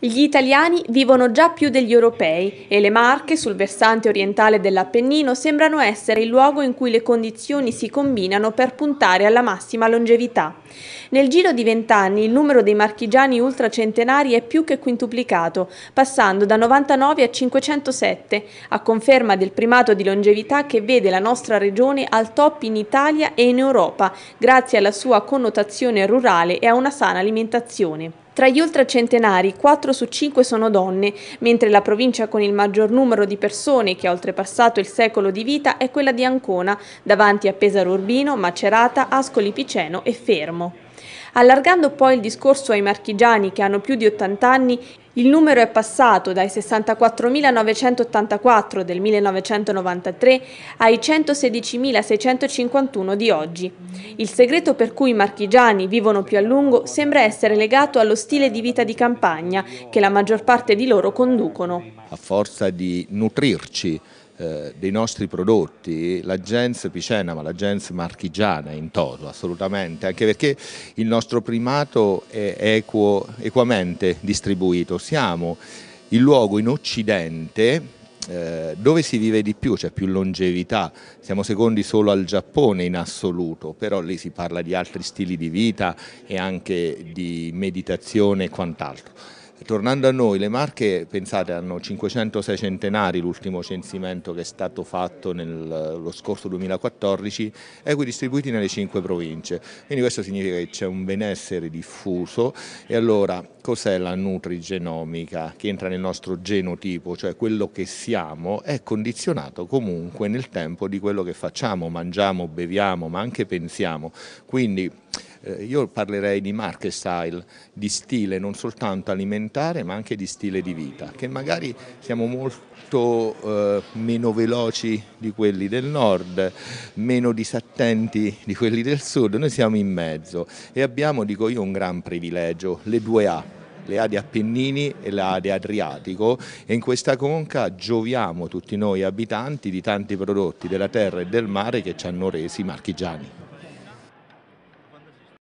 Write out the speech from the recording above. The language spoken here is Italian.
Gli italiani vivono già più degli europei e le Marche, sul versante orientale dell'Appennino, sembrano essere il luogo in cui le condizioni si combinano per puntare alla massima longevità. Nel giro di vent'anni il numero dei marchigiani ultracentenari è più che quintuplicato, passando da 99 a 507, a conferma del primato di longevità che vede la nostra regione al top in Italia e in Europa, grazie alla sua connotazione rurale e a una sana alimentazione. Tra gli ultracentenari, 4 su 5 sono donne, mentre la provincia con il maggior numero di persone che ha oltrepassato il secolo di vita è quella di Ancona, davanti a Pesaro Urbino, Macerata, Ascoli Piceno e Fermo. Allargando poi il discorso ai marchigiani che hanno più di 80 anni, il numero è passato dai 64.984 del 1993 ai 116.651 di oggi. Il segreto per cui i marchigiani vivono più a lungo sembra essere legato allo stile di vita di campagna che la maggior parte di loro conducono. A forza di nutrirci eh, dei nostri prodotti, la gens picena ma la gens marchigiana in toto assolutamente, anche perché il nostro primato è equo, equamente distribuito, siamo il luogo in Occidente eh, dove si vive di più, c'è cioè più longevità, siamo secondi solo al Giappone in assoluto, però lì si parla di altri stili di vita e anche di meditazione e quant'altro tornando a noi, le Marche, pensate, hanno 506 centenari, l'ultimo censimento che è stato fatto nello scorso 2014, equidistribuiti nelle cinque province. Quindi questo significa che c'è un benessere diffuso e allora cos'è la nutrigenomica che entra nel nostro genotipo, cioè quello che siamo è condizionato comunque nel tempo di quello che facciamo, mangiamo, beviamo, ma anche pensiamo. Quindi eh, io parlerei di market style, di stile non soltanto alimentare ma anche di stile di vita, che magari siamo molto eh, meno veloci di quelli del nord, meno disattenti di quelli del sud, noi siamo in mezzo e abbiamo, dico io, un gran privilegio, le due A, le A di Appennini e le A di Adriatico e in questa conca gioviamo tutti noi abitanti di tanti prodotti della terra e del mare che ci hanno resi marchigiani.